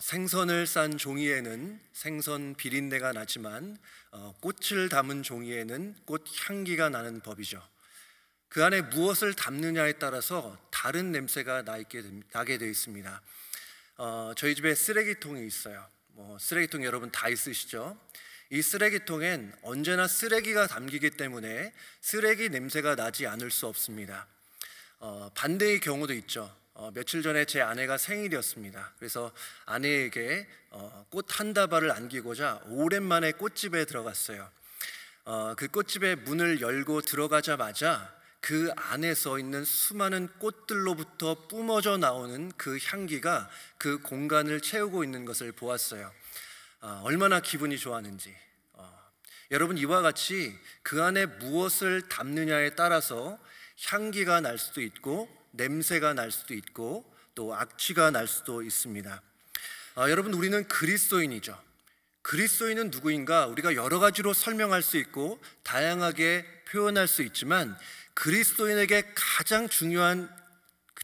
생선을 싼 종이에는 생선 비린내가 나지만 어, 꽃을 담은 종이에는 꽃 향기가 나는 법이죠. 그 안에 무엇을 담느냐에 따라서 다른 냄새가 나 있게 나게 되어 있습니다. 어, 저희 집에 쓰레기통이 있어요. 뭐 쓰레기통 여러분 다 있으시죠? 이 쓰레기통엔 언제나 쓰레기가 담기기 때문에 쓰레기 냄새가 나지 않을 수 없습니다. 어, 반대의 경우도 있죠. 어, 며칠 전에 제 아내가 생일이었습니다. 그래서 아내에게 어, 꽃한 다발을 안기고자 오랜만에 꽃집에 들어갔어요. 어, 그 꽃집의 문을 열고 들어가자마자 그 안에서 있는 수많은 꽃들로부터 뿜어져 나오는 그 향기가 그 공간을 채우고 있는 것을 보았어요. 어, 얼마나 기분이 좋았는지. 어, 여러분 이와 같이 그 안에 무엇을 담느냐에 따라서 향기가 날 수도 있고 냄새가 날 수도 있고 또 악취가 날 수도 있습니다. 아, 여러분 우리는 그리스도인이죠. 그리스도인은 누구인가 우리가 여러 가지로 설명할 수 있고 다양하게 표현할 수 있지만 그리스도인에게 가장 중요한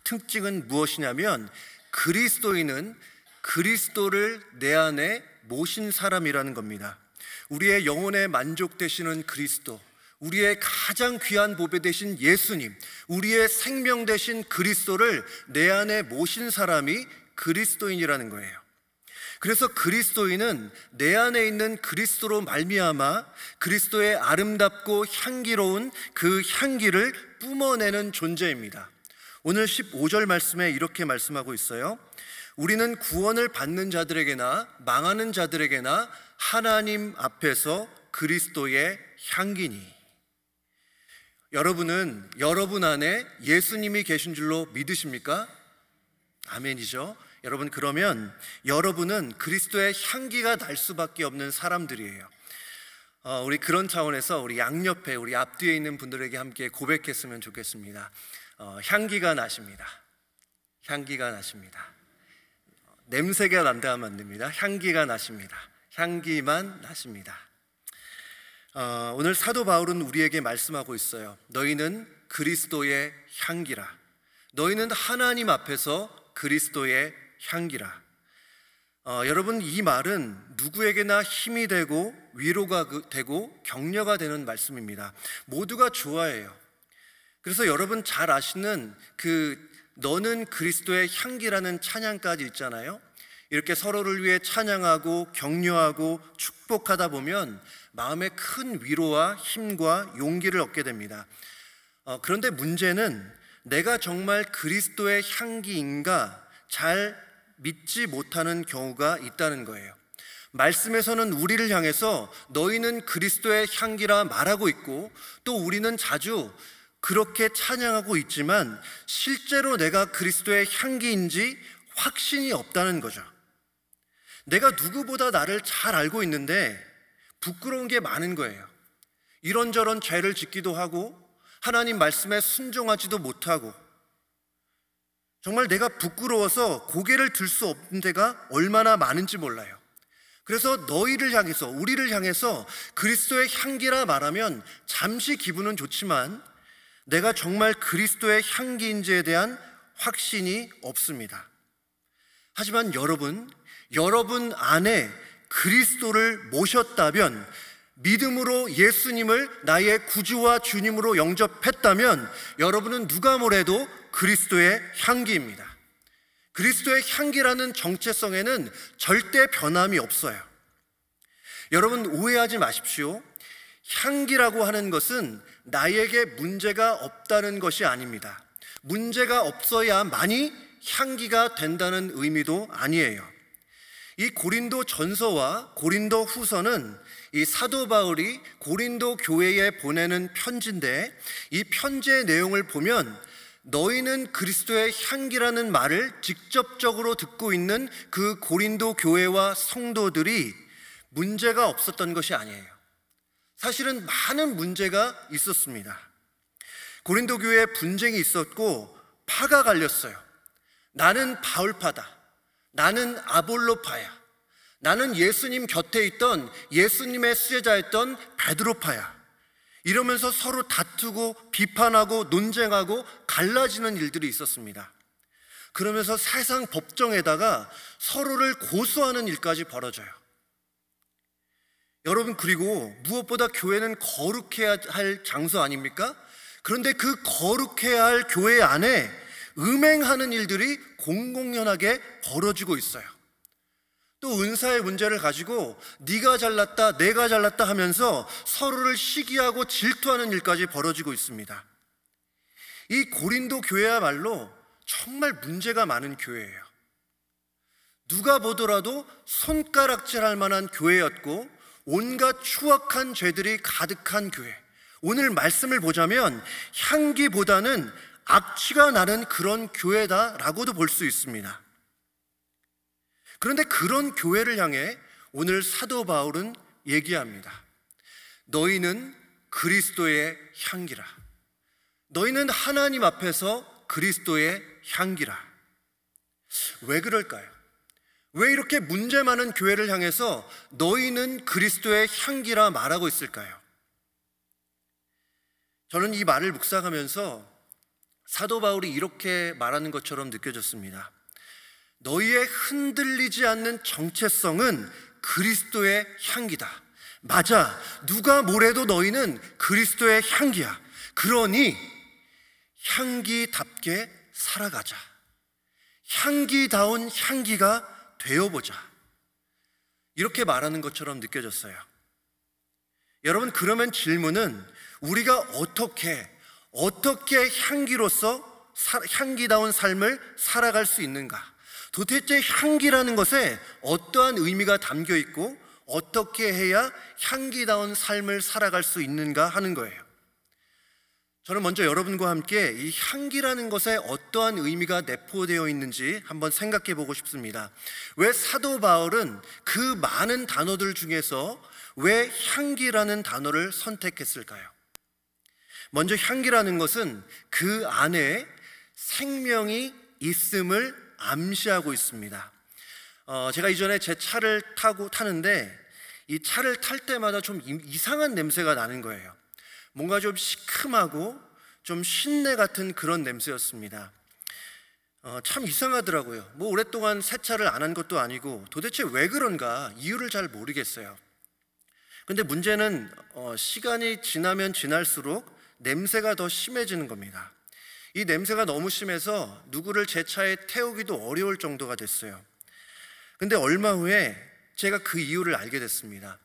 특징은 무엇이냐면 그리스도인은 그리스도를 내 안에 모신 사람이라는 겁니다. 우리의 영혼의 만족 되시는 그리스도, 우리의 가장 귀한 보배 되신 예수님, 우리의 생명 되신 그리스도를 내 안에 모신 사람이 그리스도인이라는 거예요. 그래서 그리스도인은 내 안에 있는 그리스도로 말미암아 그리스도의 아름답고 향기로운 그 향기를 뿜어내는 존재입니다. 오늘 15절 말씀에 이렇게 말씀하고 있어요. 우리는 구원을 받는 자들에게나 망하는 자들에게나 하나님 앞에서 그리스도의 향기니. 여러분은 여러분 안에 예수님이 계신 줄로 믿으십니까? 아멘이죠. 여러분, 그러면 여러분은 그리스도의 향기가 날 수밖에 없는 사람들이에요. 어, 우리 그런 차원에서 우리 양옆에, 우리 앞뒤에 있는 분들에게 함께 고백했으면 좋겠습니다. 어, 향기가 나십니다. 향기가 나십니다. 어, 냄새가 난다 하면 니다 향기가 나십니다. 향기만 나십니다. 어, 오늘 사도 바울은 우리에게 말씀하고 있어요. 너희는 그리스도의 향기라. 너희는 하나님 앞에서 그리스도의 향기라. 어, 여러분 이 말은 누구에게나 힘이 되고 위로가 그, 되고 격려가 되는 말씀입니다. 모두가 좋아해요. 그래서 여러분 잘 아시는 그 너는 그리스도의 향기라는 찬양까지 있잖아요. 이렇게 서로를 위해 찬양하고 격려하고 축복하다 보면 마음에 큰 위로와 힘과 용기를 얻게 됩니다. 어, 그런데 문제는 내가 정말 그리스도의 향기인가 잘 믿지 못하는 경우가 있다는 거예요. 말씀에서는 우리를 향해서 너희는 그리스도의 향기라 말하고 있고 또 우리는 자주 그렇게 찬양하고 있지만 실제로 내가 그리스도의 향기인지 확신이 없다는 거죠. 내가 누구보다 나를 잘 알고 있는데 부끄러운 게 많은 거예요. 이런저런 죄를 짓기도 하고 하나님 말씀에 순종하지도 못하고 정말 내가 부끄러워서 고개를 들 수 없는 데가 얼마나 많은지 몰라요. 그래서 너희를 향해서, 우리를 향해서 그리스도의 향기라 말하면 잠시 기분은 좋지만 내가 정말 그리스도의 향기인지에 대한 확신이 없습니다. 하지만 여러분, 여러분 안에 그리스도를 모셨다면 믿음으로 예수님을 나의 구주와 주님으로 영접했다면 여러분은 누가 뭐래도 그리스도의 향기입니다. 그리스도의 향기라는 정체성에는 절대 변함이 없어요. 여러분 오해하지 마십시오. 향기라고 하는 것은 나에게 문제가 없다는 것이 아닙니다. 문제가 없어야만이 향기가 된다는 의미도 아니에요. 이 고린도 전서와 고린도 후서는 이 사도 바울이 고린도 교회에 보내는 편지인데 이 편지의 내용을 보면 너희는 그리스도의 향기라는 말을 직접적으로 듣고 있는 그 고린도 교회와 성도들이 문제가 없었던 것이 아니에요. 사실은 많은 문제가 있었습니다. 고린도 교회에 분쟁이 있었고 파가 갈렸어요. 나는 바울파다. 나는 아볼로파야. 나는 예수님 곁에 있던 예수님의 수제자였던 베드로파야. 이러면서 서로 다투고 비판하고 논쟁하고 갈라지는 일들이 있었습니다. 그러면서 세상 법정에다가 서로를 고소하는 일까지 벌어져요. 여러분, 그리고 무엇보다 교회는 거룩해야 할 장소 아닙니까? 그런데 그 거룩해야 할 교회 안에 음행하는 일들이 공공연하게 벌어지고 있어요. 또 은사의 문제를 가지고 네가 잘났다, 내가 잘났다 하면서 서로를 시기하고 질투하는 일까지 벌어지고 있습니다. 이 고린도 교회야말로 정말 문제가 많은 교회예요. 누가 보더라도 손가락질할 만한 교회였고 온갖 추악한 죄들이 가득한 교회. 오늘 말씀을 보자면 향기보다는 악취가 나는 그런 교회다라고도 볼 수 있습니다. 그런데 그런 교회를 향해 오늘 사도 바울은 얘기합니다. 너희는 그리스도의 향기라. 너희는 하나님 앞에서 그리스도의 향기라. 왜 그럴까요? 왜 이렇게 문제 많은 교회를 향해서 너희는 그리스도의 향기라 말하고 있을까요? 저는 이 말을 묵상하면서 사도 바울이 이렇게 말하는 것처럼 느껴졌습니다. 너희의 흔들리지 않는 정체성은 그리스도의 향기다. 맞아. 누가 뭐래도 너희는 그리스도의 향기야. 그러니 향기답게 살아가자. 향기다운 향기가 되어보자. 이렇게 말하는 것처럼 느껴졌어요. 여러분, 그러면 질문은 우리가 어떻게 어떻게 향기로서 향기다운 삶을 살아갈 수 있는가? 도대체 향기라는 것에 어떠한 의미가 담겨 있고 어떻게 해야 향기다운 삶을 살아갈 수 있는가 하는 거예요. 저는 먼저 여러분과 함께 이 향기라는 것에 어떠한 의미가 내포되어 있는지 한번 생각해 보고 싶습니다. 왜 사도 바울은 그 많은 단어들 중에서 왜 향기라는 단어를 선택했을까요? 먼저 향기라는 것은 그 안에 생명이 있음을 암시하고 있습니다. 어, 제가 이전에 제 차를 타고 타는데 이 차를 탈 때마다 좀 이상한 냄새가 나는 거예요. 뭔가 좀 시큼하고 좀 신내 같은 그런 냄새였습니다. 어, 참 이상하더라고요. 뭐 오랫동안 세차를 안 한 것도 아니고 도대체 왜 그런가 이유를 잘 모르겠어요. 근데 문제는 어, 시간이 지나면 지날수록 냄새가 더 심해지는 겁니다. 이 냄새가 너무 심해서 누구를 제 차에 태우기도 어려울 정도가 됐어요. 근데 얼마 후에 제가 그 이유를 알게 됐습니다.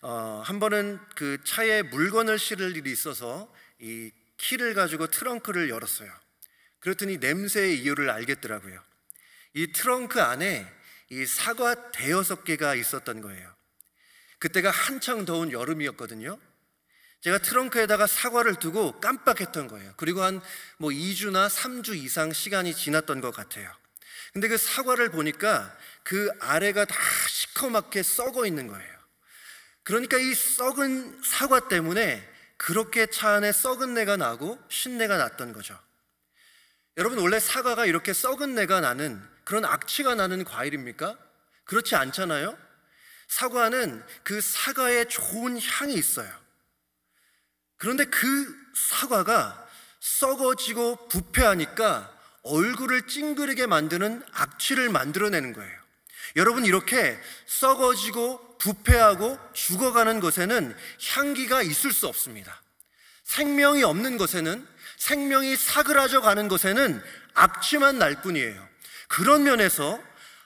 어, 한 번은 그 차에 물건을 실을 일이 있어서 이 키를 가지고 트렁크를 열었어요. 그랬더니 냄새의 이유를 알겠더라고요. 이 트렁크 안에 이 사과 대여섯 개가 있었던 거예요. 그때가 한창 더운 여름이었거든요. 제가 트렁크에다가 사과를 두고 깜빡했던 거예요. 그리고 한 뭐 2주나 3주 이상 시간이 지났던 것 같아요. 근데 그 사과를 보니까 그 아래가 다 시커멓게 썩어 있는 거예요. 그러니까 이 썩은 사과 때문에 그렇게 차 안에 썩은 내가 나고 신내가 났던 거죠. 여러분, 원래 사과가 이렇게 썩은 내가 나는 그런 악취가 나는 과일입니까? 그렇지 않잖아요? 사과는 그사과에 좋은 향이 있어요. 그런데 그 사과가 썩어지고 부패하니까 얼굴을 찡그리게 만드는 악취를 만들어내는 거예요. 여러분 이렇게 썩어지고 부패하고 죽어가는 것에는 향기가 있을 수 없습니다. 생명이 없는 것에는 생명이 사그라져 가는 것에는 악취만 날 뿐이에요. 그런 면에서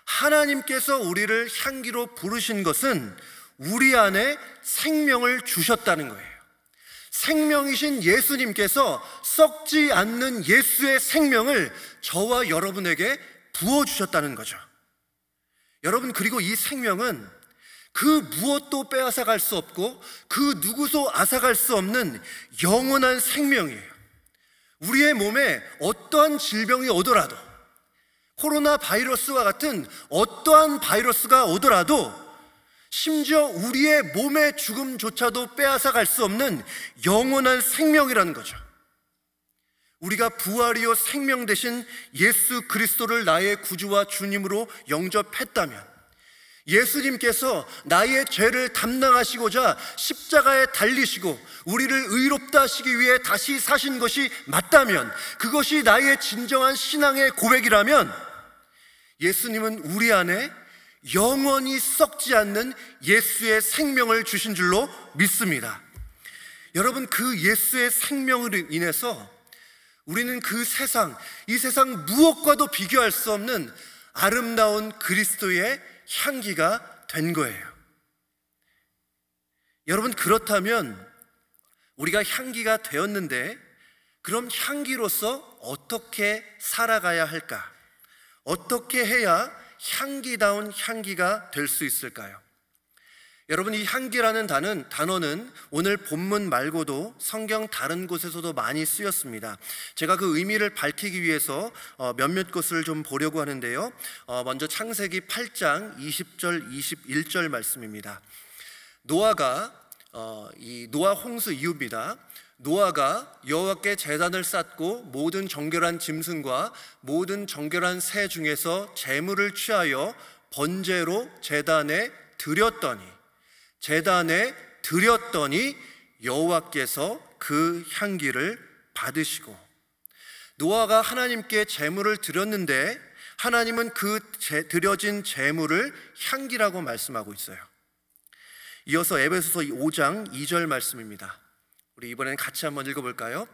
하나님께서 우리를 향기로 부르신 것은 우리 안에 생명을 주셨다는 거예요. 생명이신 예수님께서 썩지 않는 예수의 생명을 저와 여러분에게 부어주셨다는 거죠. 여러분, 그리고 이 생명은 그 무엇도 빼앗아갈 수 없고 그 누구도 앗아갈 수 없는 영원한 생명이에요. 우리의 몸에 어떠한 질병이 오더라도 코로나 바이러스와 같은 어떠한 바이러스가 오더라도 심지어 우리의 몸의 죽음조차도 빼앗아 갈 수 없는 영원한 생명이라는 거죠. 우리가 부활이요 생명 대신 예수 그리스도를 나의 구주와 주님으로 영접했다면 예수님께서 나의 죄를 담당하시고자 십자가에 달리시고 우리를 의롭다 하시기 위해 다시 사신 것이 맞다면 그것이 나의 진정한 신앙의 고백이라면 예수님은 우리 안에 영원히 썩지 않는 예수의 생명을 주신 줄로 믿습니다. 여러분, 그 예수의 생명으로 인해서 우리는 그 세상, 이 세상 무엇과도 비교할 수 없는 아름다운 그리스도의 향기가 된 거예요. 여러분, 그렇다면 우리가 향기가 되었는데, 그럼 향기로서 어떻게 살아가야 할까? 어떻게 해야 향기다운 향기가 될 수 있을까요? 여러분 이 향기라는 단은 단어는 오늘 본문 말고도 성경 다른 곳에서도 많이 쓰였습니다. 제가 그 의미를 밝히기 위해서 어, 몇몇 곳을 좀 보려고 하는데요. 어, 먼저 창세기 8장 20절 21절 말씀입니다. 노아가 어, 이 노아 홍수 이유입니다. 노아가 여호와께 제단을 쌓고 모든 정결한 짐승과 모든 정결한 새 중에서 재물을 취하여 번제로 제단에 드렸더니 제단에 드렸더니 여호와께서 그 향기를 받으시고 노아가 하나님께 재물을 드렸는데 하나님은 그 드려진 재물을 향기라고 말씀하고 있어요. 이어서 에베소서 5장 2절 말씀입니다. 우리 이번에는 같이 한번 읽어볼까요?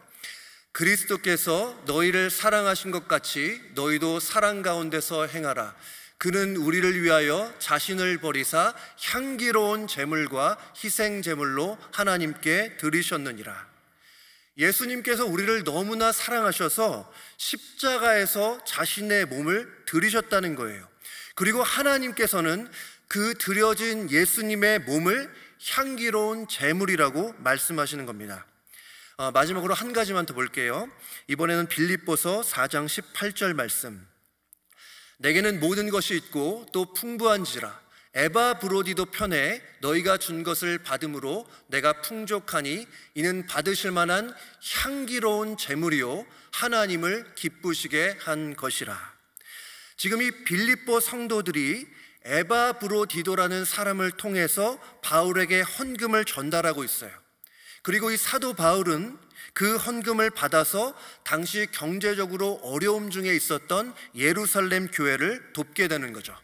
그리스도께서 너희를 사랑하신 것 같이 너희도 사랑 가운데서 행하라. 그는 우리를 위하여 자신을 버리사 향기로운 제물과 희생 제물로 하나님께 드리셨느니라. 예수님께서 우리를 너무나 사랑하셔서 십자가에서 자신의 몸을 드리셨다는 거예요. 그리고 하나님께서는 그 드려진 예수님의 몸을 향기로운 재물이라고 말씀하시는 겁니다. 어, 마지막으로 한 가지만 더 볼게요. 이번에는 빌립보서 4장 18절 말씀. 내게는 모든 것이 있고 또 풍부한지라 에바 브로디도 편에 너희가 준 것을 받음으로 내가 풍족하니 이는 받으실 만한 향기로운 재물이요 하나님을 기쁘시게 한 것이라. 지금 이 빌립보 성도들이 에바 브로디도라는 사람을 통해서 바울에게 헌금을 전달하고 있어요. 그리고 이 사도 바울은 그 헌금을 받아서 당시 경제적으로 어려움 중에 있었던 예루살렘 교회를 돕게 되는 거죠.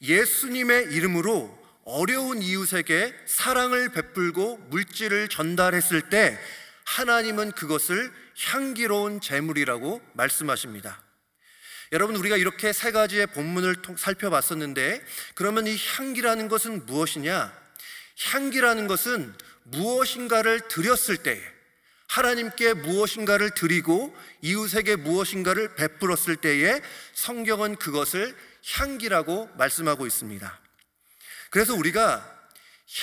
예수님의 이름으로 어려운 이웃에게 사랑을 베풀고 물질을 전달했을 때 하나님은 그것을 향기로운 재물이라고 말씀하십니다. 여러분 우리가 이렇게 세 가지의 본문을 살펴봤었는데 그러면 이 향기라는 것은 무엇이냐? 향기라는 것은 무엇인가를 드렸을 때 하나님께 무엇인가를 드리고 이웃에게 무엇인가를 베풀었을 때에 성경은 그것을 향기라고 말씀하고 있습니다. 그래서 우리가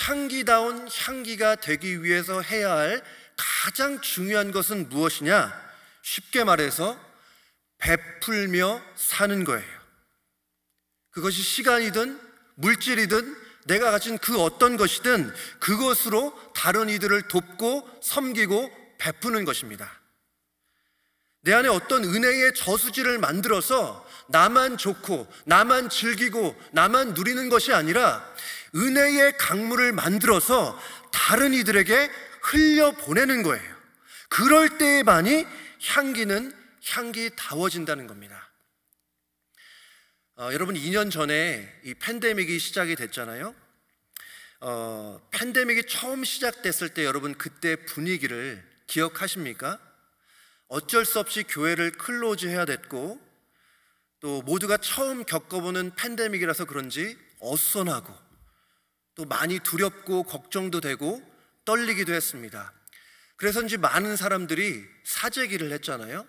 향기다운 향기가 되기 위해서 해야 할 가장 중요한 것은 무엇이냐? 쉽게 말해서 베풀며 사는 거예요. 그것이 시간이든 물질이든 내가 가진 그 어떤 것이든 그것으로 다른 이들을 돕고 섬기고 베푸는 것입니다. 내 안에 어떤 은혜의 저수지를 만들어서 나만 좋고 나만 즐기고 나만 누리는 것이 아니라 은혜의 강물을 만들어서 다른 이들에게 흘려보내는 거예요. 그럴 때에만이 향기는 향기 다워진다는 겁니다. 어, 여러분 2년 전에 이 팬데믹이 시작이 됐잖아요. 어, 팬데믹이 처음 시작됐을 때 여러분 그때 분위기를 기억하십니까? 어쩔 수 없이 교회를 클로즈해야 됐고 또 모두가 처음 겪어보는 팬데믹이라서 그런지 어선하고 또 많이 두렵고 걱정도 되고 떨리기도 했습니다. 그래서인지 많은 사람들이 사재기를 했잖아요.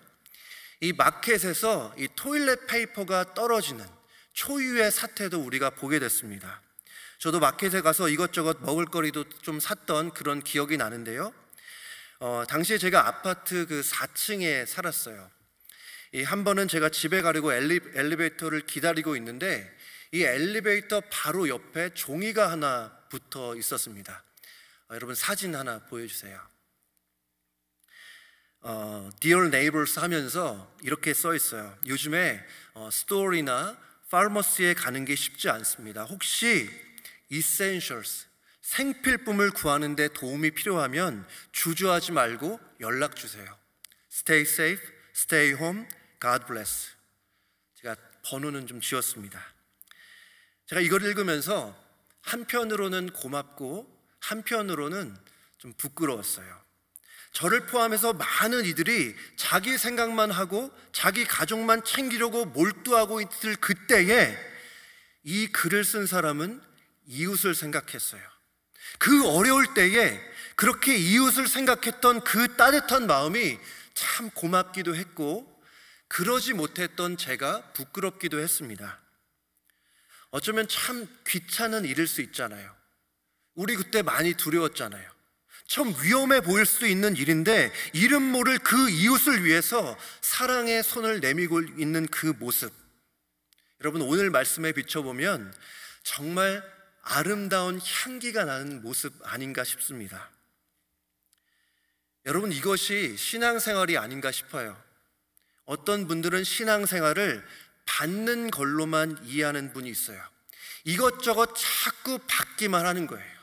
이 마켓에서 이 토일렛 페이퍼가 떨어지는 초유의 사태도 우리가 보게 됐습니다. 저도 마켓에 가서 이것저것 먹을거리도 좀 샀던 그런 기억이 나는데요. 어, 당시에 제가 아파트 그 4층에 살았어요. 이 한 번은 제가 집에 가려고 엘리, 엘리베이터를 기다리고 있는데 이 엘리베이터 바로 옆에 종이가 하나 붙어 있었습니다. 아, 여러분 사진 하나 보여주세요. 어, Dear Neighbors 하면서 이렇게 써 있어요. 요즘에 어, 스토어나 파머스에 가는 게 쉽지 않습니다. 혹시 Essentials, 생필품을 구하는데 도움이 필요하면 주저하지 말고 연락 주세요. Stay safe, stay home, God bless. 제가 번호는 좀 지었습니다. 제가 이걸 읽으면서 한편으로는 고맙고 한편으로는 좀 부끄러웠어요. 저를 포함해서 많은 이들이 자기 생각만 하고 자기 가족만 챙기려고 몰두하고 있을 그때에 이 글을 쓴 사람은 이웃을 생각했어요. 그 어려울 때에 그렇게 이웃을 생각했던 그 따뜻한 마음이 참 고맙기도 했고 그러지 못했던 제가 부끄럽기도 했습니다. 어쩌면 참 귀찮은 일일 수 있잖아요. 우리 그때 많이 두려웠잖아요. 참 위험해 보일 수 있는 일인데 이름 모를 그 이웃을 위해서 사랑의 손을 내밀고 있는 그 모습. 여러분 오늘 말씀에 비춰보면 정말 아름다운 향기가 나는 모습 아닌가 싶습니다. 여러분 이것이 신앙생활이 아닌가 싶어요. 어떤 분들은 신앙생활을 받는 걸로만 이해하는 분이 있어요. 이것저것 자꾸 받기만 하는 거예요.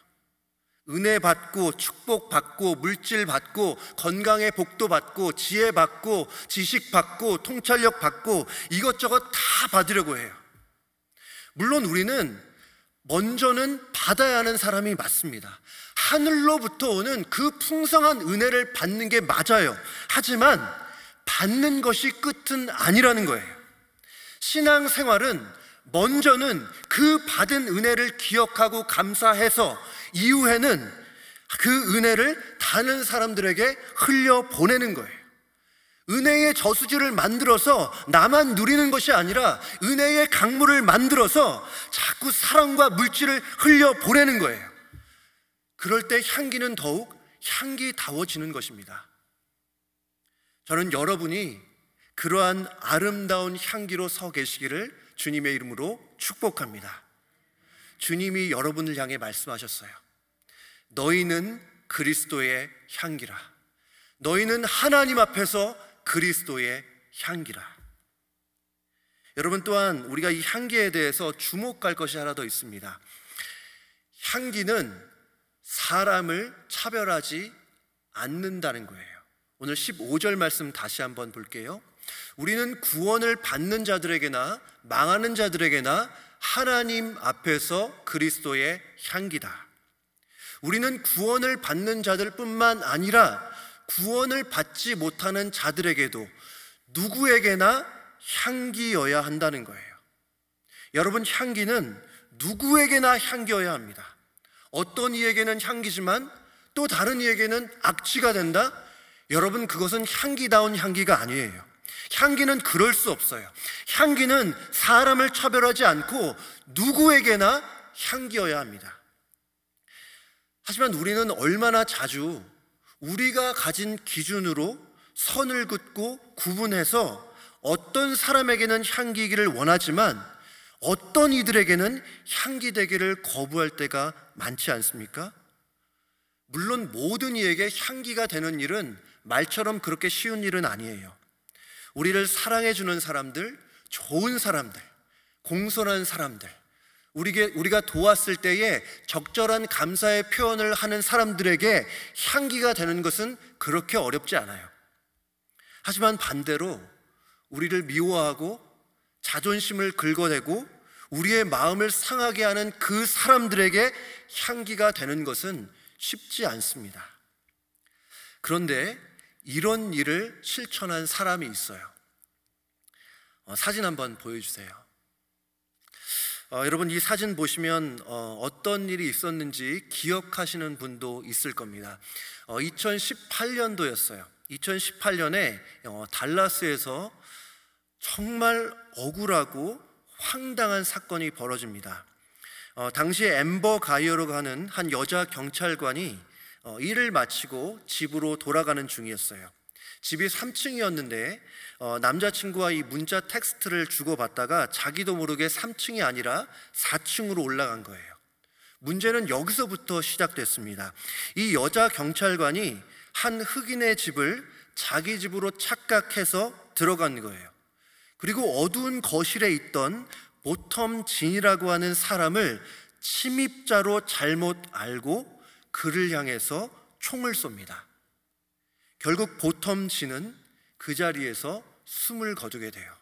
은혜 받고 축복 받고 물질 받고 건강의 복도 받고 지혜 받고 지식 받고 통찰력 받고 이것저것 다 받으려고 해요. 물론 우리는 먼저는 받아야 하는 사람이 맞습니다. 하늘로부터 오는 그 풍성한 은혜를 받는 게 맞아요. 하지만 받는 것이 끝은 아니라는 거예요. 신앙 생활은 먼저는 그 받은 은혜를 기억하고 감사해서 이후에는 그 은혜를 다른 사람들에게 흘려 보내는 거예요. 은혜의 저수지를 만들어서 나만 누리는 것이 아니라 은혜의 강물을 만들어서 자꾸 사랑과 물질을 흘려 보내는 거예요. 그럴 때 향기는 더욱 향기다워지는 것입니다. 저는 여러분이 그러한 아름다운 향기로 서 계시기를 주님의 이름으로 축복합니다. 주님이 여러분을 향해 말씀하셨어요. 너희는 그리스도의 향기라. 너희는 하나님 앞에서 그리스도의 향기라. 여러분 또한 우리가 이 향기에 대해서 주목할 것이 하나 더 있습니다. 향기는 사람을 차별하지 않는다는 거예요. 오늘 15절 말씀 다시 한번 볼게요. 우리는 구원을 받는 자들에게나 망하는 자들에게나 하나님 앞에서 그리스도의 향기다. 우리는 구원을 받는 자들 뿐만 아니라 구원을 받지 못하는 자들에게도 누구에게나 향기여야 한다는 거예요. 여러분, 향기는 누구에게나 향기여야 합니다. 어떤 이에게는 향기지만 또 다른 이에게는 악취가 된다? 여러분, 그것은 향기다운 향기가 아니에요. 향기는 그럴 수 없어요. 향기는 사람을 차별하지 않고 누구에게나 향기여야 합니다. 하지만 우리는 얼마나 자주 우리가 가진 기준으로 선을 긋고 구분해서 어떤 사람에게는 향기기를 원하지만 어떤 이들에게는 향기 되기를 거부할 때가 많지 않습니까? 물론 모든 이에게 향기가 되는 일은 말처럼 그렇게 쉬운 일은 아니에요. 우리를 사랑해주는 사람들, 좋은 사람들, 공손한 사람들, 우리가 도왔을 때에 적절한 감사의 표현을 하는 사람들에게 향기가 되는 것은 그렇게 어렵지 않아요. 하지만 반대로 우리를 미워하고 자존심을 긁어내고 우리의 마음을 상하게 하는 그 사람들에게 향기가 되는 것은 쉽지 않습니다. 그런데 이런 일을 실천한 사람이 있어요. 어, 사진 한번 보여주세요. 어, 여러분 이 사진 보시면 어, 떤 일이 있었는지 기억하시는 분도 있을 겁니다. 어, 2018년도였어요. 2018년에 어, 달라스에서 정말 억울하고 황당한 사건이 벌어집니다. 어, 당시 엠버 가이어로 하는 한 여자 경찰관이 어, 일을 마치고 집으로 돌아가는 중이었어요. 집이 3층이었는데 어, 남자친구와 이 문자 텍스트를 주고받다가 자기도 모르게 3층이 아니라 4층으로 올라간 거예요. 문제는 여기서부터 시작됐습니다. 이 여자 경찰관이 한 흑인의 집을 자기 집으로 착각해서 들어간 거예요. 그리고 어두운 거실에 있던 보텀 진이라고 하는 사람을 침입자로 잘못 알고 그를 향해서 총을 쏩니다. 결국 보텀 씨는 그 자리에서 숨을 거두게 돼요.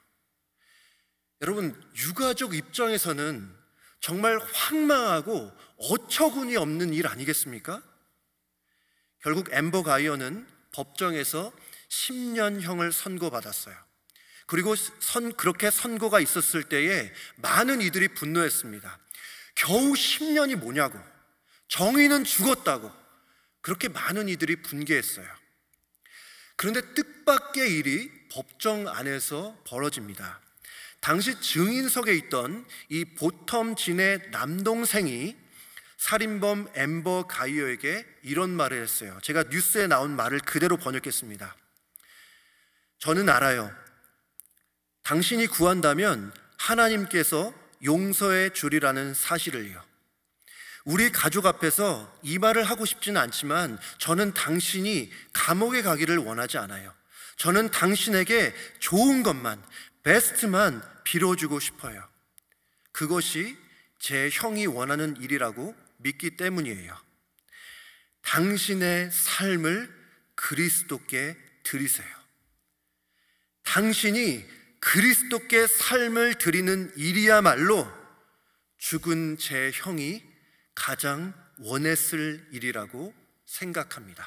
여러분, 유가족 입장에서는 정말 황망하고 어처구니 없는 일 아니겠습니까? 결국 엠버 가이어는 법정에서 10년형을 선고받았어요. 그리고 선, 그렇게 선고가 있었을 때에 많은 이들이 분노했습니다. 겨우 10년이 뭐냐고. 정의는 죽었다고 그렇게 많은 이들이 분개했어요. 그런데 뜻밖의 일이 법정 안에서 벌어집니다. 당시 증인석에 있던 이 보텀 진의 남동생이 살인범 엠버 가이어에게 이런 말을 했어요. 제가 뉴스에 나온 말을 그대로 번역했습니다. 저는 알아요. 당신이 구한다면 하나님께서 용서해 주리라는 사실을요. 우리 가족 앞에서 이 말을 하고 싶지는 않지만 저는 당신이 감옥에 가기를 원하지 않아요. 저는 당신에게 좋은 것만, 베스트만 빌어주고 싶어요. 그것이 제 형이 원하는 일이라고 믿기 때문이에요. 당신의 삶을 그리스도께 드리세요. 당신이 그리스도께 삶을 드리는 일이야말로 죽은 제 형이 가장 원했을 일이라고 생각합니다.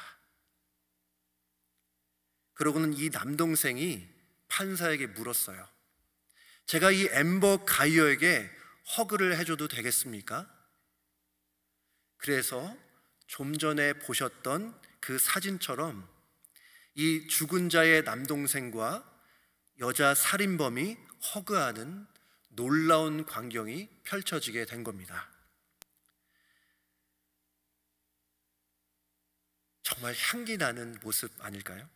그러고는 이 남동생이 판사에게 물었어요. 제가 이 엠버 가이어에게 허그를 해줘도 되겠습니까? 그래서 좀 전에 보셨던 그 사진처럼 이 죽은 자의 남동생과 여자 살인범이 허그하는 놀라운 광경이 펼쳐지게 된 겁니다. 정말 향기 나는 모습 아닐까요?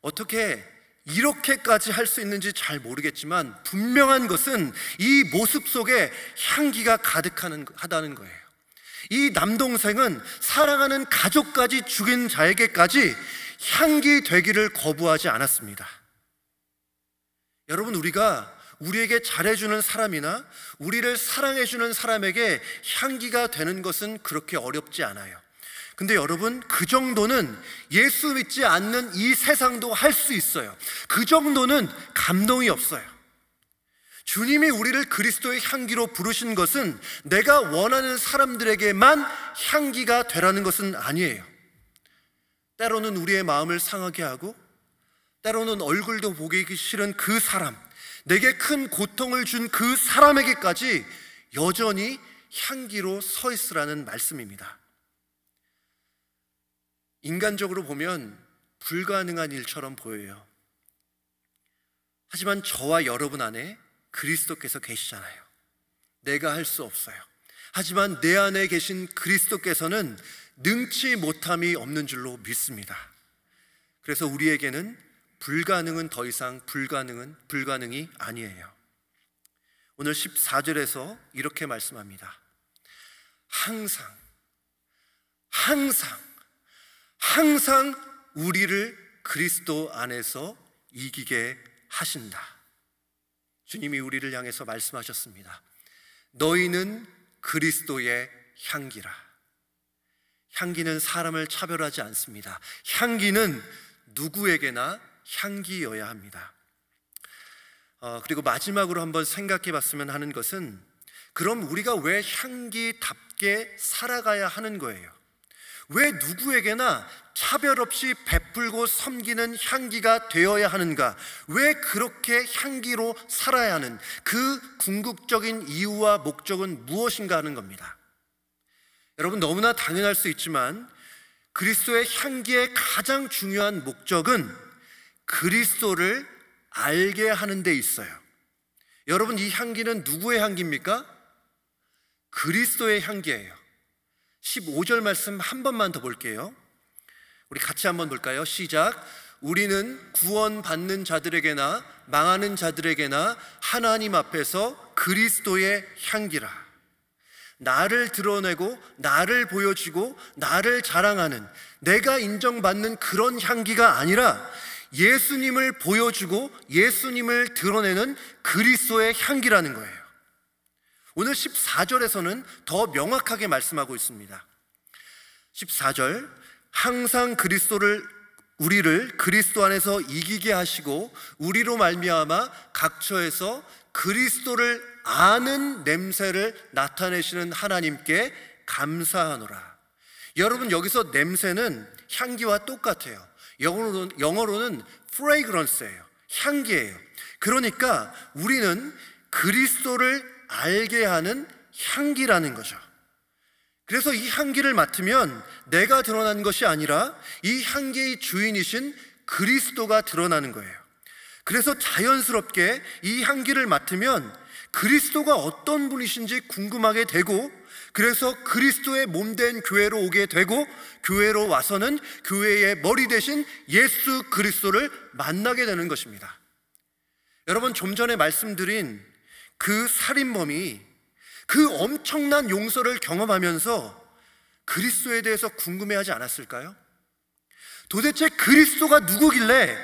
어떻게 이렇게까지 할 수 있는지 잘 모르겠지만 분명한 것은 이 모습 속에 향기가 가득하다는 거예요. 이 남동생은 사랑하는 가족까지 죽인 자에게까지 향기 되기를 거부하지 않았습니다. 여러분 우리가 우리에게 잘해주는 사람이나 우리를 사랑해주는 사람에게 향기가 되는 것은 그렇게 어렵지 않아요. 근데 여러분, 그 정도는 예수 믿지 않는 이 세상도 할 수 있어요. 그 정도는 감동이 없어요. 주님이 우리를 그리스도의 향기로 부르신 것은 내가 원하는 사람들에게만 향기가 되라는 것은 아니에요. 때로는 우리의 마음을 상하게 하고, 때로는 얼굴도 보기 싫은 그 사람, 내게 큰 고통을 준 그 사람에게까지 여전히 향기로 서 있으라는 말씀입니다. 인간적으로 보면 불가능한 일처럼 보여요. 하지만 저와 여러분 안에 그리스도께서 계시잖아요. 내가 할 수 없어요. 하지만 내 안에 계신 그리스도께서는 능치 못함이 없는 줄로 믿습니다. 그래서 우리에게는 불가능은 더 이상 불가능은 불가능이 아니에요. 오늘 14절에서 이렇게 말씀합니다. 항상, 항상 항상 우리를 그리스도 안에서 이기게 하신다. 주님이 우리를 향해서 말씀하셨습니다. 너희는 그리스도의 향기라. 향기는 사람을 차별하지 않습니다. 향기는 누구에게나 향기여야 합니다. 어, 그리고 마지막으로 한번 생각해 봤으면 하는 것은 그럼 우리가 왜 향기답게 살아가야 하는 거예요? 왜 누구에게나 차별 없이 베풀고 섬기는 향기가 되어야 하는가? 왜 그렇게 향기로 살아야 하는 그 궁극적인 이유와 목적은 무엇인가 하는 겁니다. 여러분 너무나 당연할 수 있지만 그리스도의 향기의 가장 중요한 목적은 그리스도를 알게 하는 데 있어요. 여러분 이 향기는 누구의 향기입니까? 그리스도의 향기예요. 15절 말씀 한 번만 더 볼게요. 우리 같이 한번 볼까요? 시작. 우리는 구원받는 자들에게나 망하는 자들에게나 하나님 앞에서 그리스도의 향기라. 나를 드러내고 나를 보여주고 나를 자랑하는 내가 인정받는 그런 향기가 아니라 예수님을 보여주고 예수님을 드러내는 그리스도의 향기라는 거예요. 오늘 14절에서는 더 명확하게 말씀하고 있습니다. 14절 항상 그리스도를 우리를 그리스도 안에서 이기게 하시고 우리로 말미암아 각처에서 그리스도를 아는 냄새를 나타내시는 하나님께 감사하노라. 여러분 여기서 냄새는 향기와 똑같아요. 영어로는, 영어로는 fragrance예요. 향기예요. 그러니까 우리는 그리스도를 알게 하는 향기라는 거죠. 그래서 이 향기를 맡으면 내가 드러난 것이 아니라 이 향기의 주인이신 그리스도가 드러나는 거예요. 그래서 자연스럽게 이 향기를 맡으면 그리스도가 어떤 분이신지 궁금하게 되고 그래서 그리스도의 몸된 교회로 오게 되고 교회로 와서는 교회의 머리 대신 예수 그리스도를 만나게 되는 것입니다. 여러분 좀 전에 말씀드린 그 살인범이 그 엄청난 용서를 경험하면서 그리스도에 대해서 궁금해하지 않았을까요? 도대체 그리스도가 누구길래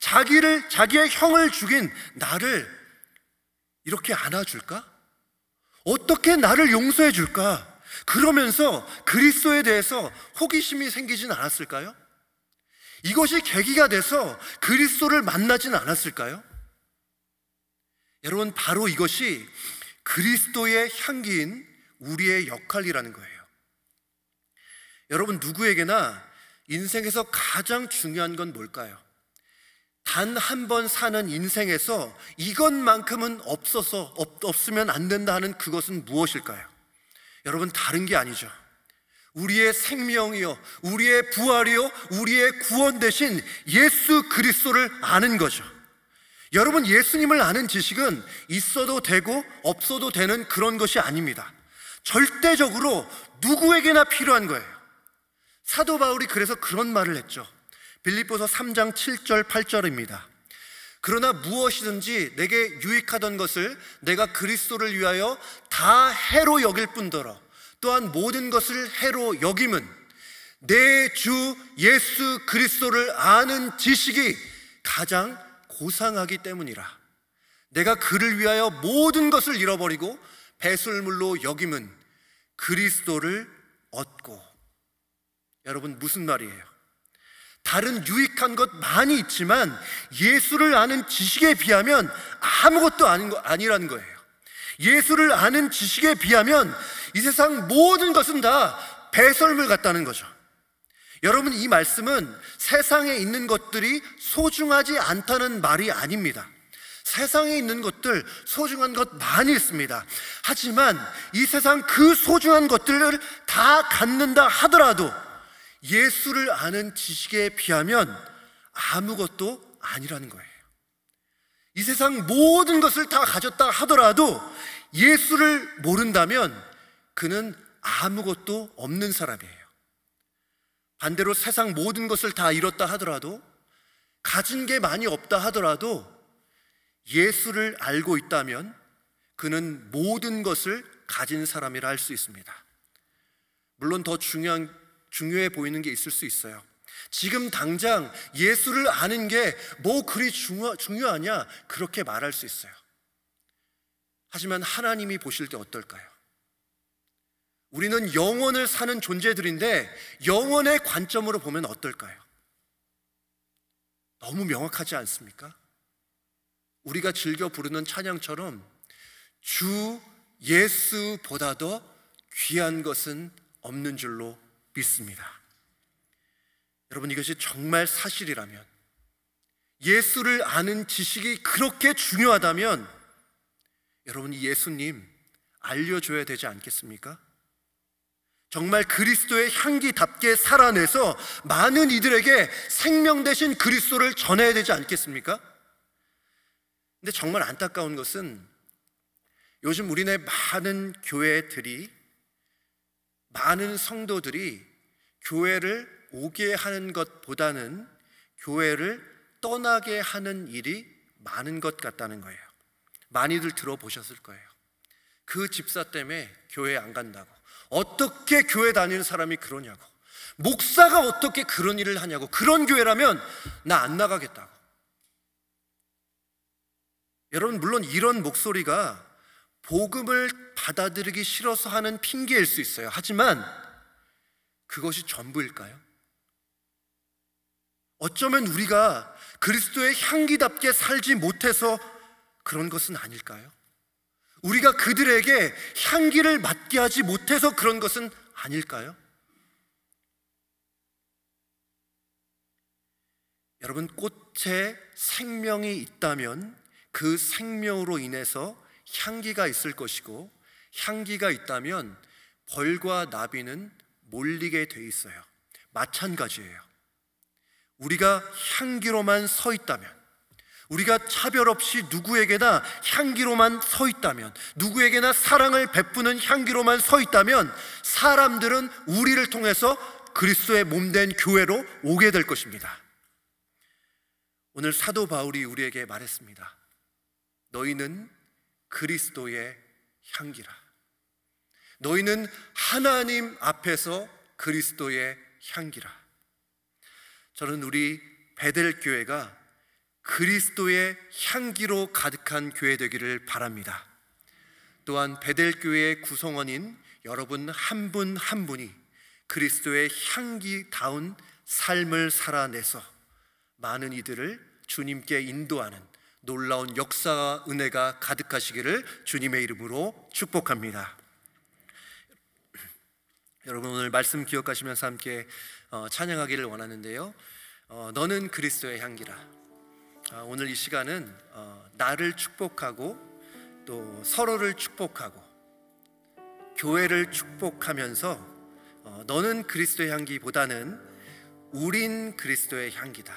자기를 자기의 형을 죽인 나를 이렇게 안아줄까? 어떻게 나를 용서해 줄까? 그러면서 그리스도에 대해서 호기심이 생기진 않았을까요? 이것이 계기가 돼서 그리스도를 만나진 않았을까요? 여러분, 바로 이것이 그리스도의 향기인 우리의 역할이라는 거예요. 여러분, 누구에게나 인생에서 가장 중요한 건 뭘까요? 단 한 번 사는 인생에서 이것만큼은 없어서, 없, 없으면 안 된다 는 그것은 무엇일까요? 여러분, 다른 게 아니죠. 우리의 생명이요, 우리의 부활이요, 우리의 구원 대신 예수 그리스도를 아는 거죠. 여러분, 예수님을 아는 지식은 있어도 되고 없어도 되는 그런 것이 아닙니다. 절대적으로 누구에게나 필요한 거예요. 사도 바울이 그래서 그런 말을 했죠. 빌립보서 3장 7절 8절입니다. 그러나 무엇이든지 내게 유익하던 것을 내가 그리스도를 위하여 다 해로 여길 뿐더러 또한 모든 것을 해로 여김은 내 주 예수 그리스도를 아는 지식이 가장 보상하기 때문이라. 내가 그를 위하여 모든 것을 잃어버리고 배설물로 여김은 그리스도를 얻고. 여러분, 무슨 말이에요? 다른 유익한 것 많이 있지만 예수를 아는 지식에 비하면 아무것도 아닌 거, 아니라는 거예요. 예수를 아는 지식에 비하면 이 세상 모든 것은 다 배설물 같다는 거죠. 여러분 이 말씀은 세상에 있는 것들이 소중하지 않다는 말이 아닙니다. 세상에 있는 것들 소중한 것 많이 있습니다. 하지만 이 세상 그 소중한 것들을 다 갖는다 하더라도 예수를 아는 지식에 비하면 아무것도 아니라는 거예요. 이 세상 모든 것을 다 가졌다 하더라도 예수를 모른다면 그는 아무것도 없는 사람이에요. 반대로 세상 모든 것을 다 잃었다 하더라도 가진 게 많이 없다 하더라도 예수를 알고 있다면 그는 모든 것을 가진 사람이라 할 수 있습니다. 물론 더 중요한 중요해 보이는 게 있을 수 있어요. 지금 당장 예수를 아는 게 뭐 그리 중요, 중요하냐 그렇게 말할 수 있어요. 하지만 하나님이 보실 때 어떨까요? 우리는 영혼을 사는 존재들인데 영혼의 관점으로 보면 어떨까요? 너무 명확하지 않습니까? 우리가 즐겨 부르는 찬양처럼 주 예수보다 더 귀한 것은 없는 줄로 믿습니다. 여러분 이것이 정말 사실이라면 예수를 아는 지식이 그렇게 중요하다면 여러분 이 예수님 알려줘야 되지 않겠습니까? 정말 그리스도의 향기답게 살아내서 많은 이들에게 생명 대신 그리스도를 전해야 되지 않겠습니까? 근데 정말 안타까운 것은 요즘 우리네 많은 교회들이 많은 성도들이 교회를 오게 하는 것보다는 교회를 떠나게 하는 일이 많은 것 같다는 거예요. 많이들 들어보셨을 거예요. 그 집사 때문에 교회 안 간다고. 어떻게 교회 다니는 사람이 그러냐고. 목사가 어떻게 그런 일을 하냐고. 그런 교회라면 나 안 나가겠다고. 여러분, 물론 이런 목소리가 복음을 받아들이기 싫어서 하는 핑계일 수 있어요. 하지만 그것이 전부일까요? 어쩌면 우리가 그리스도의 향기답게 살지 못해서 그런 것은 아닐까요? 우리가 그들에게 향기를 맡게 하지 못해서 그런 것은 아닐까요? 여러분, 꽃에 생명이 있다면 그 생명으로 인해서 향기가 있을 것이고 향기가 있다면 벌과 나비는 몰리게 돼 있어요. 마찬가지예요. 우리가 향기로만 서 있다면 우리가 차별 없이 누구에게나 향기로만 서 있다면, 누구에게나 사랑을 베푸는 향기로만 서 있다면, 사람들은 우리를 통해서 그리스도의 몸된 교회로 오게 될 것입니다. 오늘 사도 바울이 우리에게 말했습니다. 너희는 그리스도의 향기라. 너희는 하나님 앞에서 그리스도의 향기라. 저는 우리 베델 교회가 그리스도의 향기로 가득한 교회 되기를 바랍니다. 또한 베델 교회의 구성원인 여러분 한 분한 한 분이 그리스도의 향기다운 삶을 살아내서 많은 이들을 주님께 인도하는 놀라운 역사와 은혜가 가득하시기를 주님의 이름으로 축복합니다. 여러분 오늘 말씀 기억하시면서 함께 어, 찬양하기를 원하는데요. 어, 너는 그리스도의 향기라. 어, 오늘 이 시간은 어, 나를 축복하고 또 서로를 축복하고 교회를 축복하면서 어, 너는 그리스도의 향기보다는 우린 그리스도의 향기다.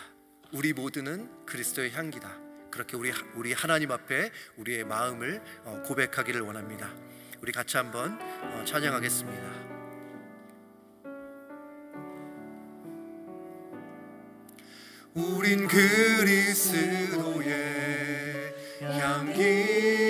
우리 모두는 그리스도의 향기다. 그렇게 우리 우리 하나님 앞에 우리의 마음을 고백하기를 원합니다. 우리 같이 한번 찬양하겠습니다. 우린 그리스도의 향기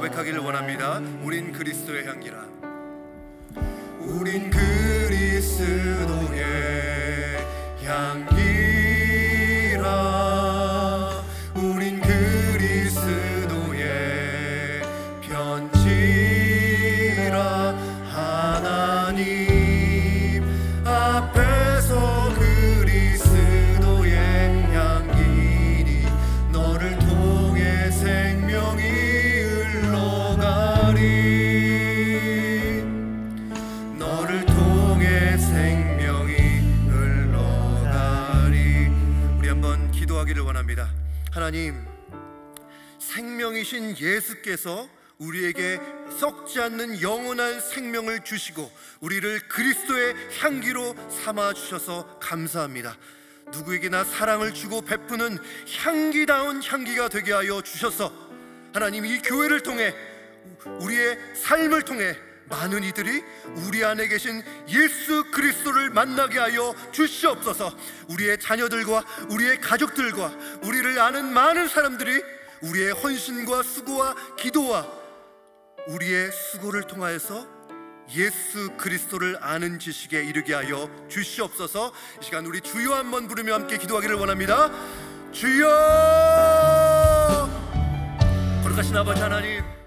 고백하기를 원합니다. 우린 그리스도의 향기라. 우린 그리스도 하나님, 생명이신 예수께서 우리에게 썩지 않는 영원한 생명을 주시고 우리를 그리스도의 향기로 삼아 주셔서 감사합니다. 누구에게나 사랑을 주고 베푸는 향기다운 향기가 되게 하여 주셔서 하나님 이 교회를 통해 우리의 삶을 통해 많은 이들이 우리 안에 계신 예수 그리스도를 만나게 하여 주시옵소서. 우리의 자녀들과 우리의 가족들과 우리를 아는 많은 사람들이 우리의 헌신과 수고와 기도와 우리의 수고를 통하여서 예수 그리스도를 아는 지식에 이르게 하여 주시옵소서. 이 시간 우리 주여 한번 부르며 함께 기도하기를 원합니다. 주여 거룩하신 아버지 하나님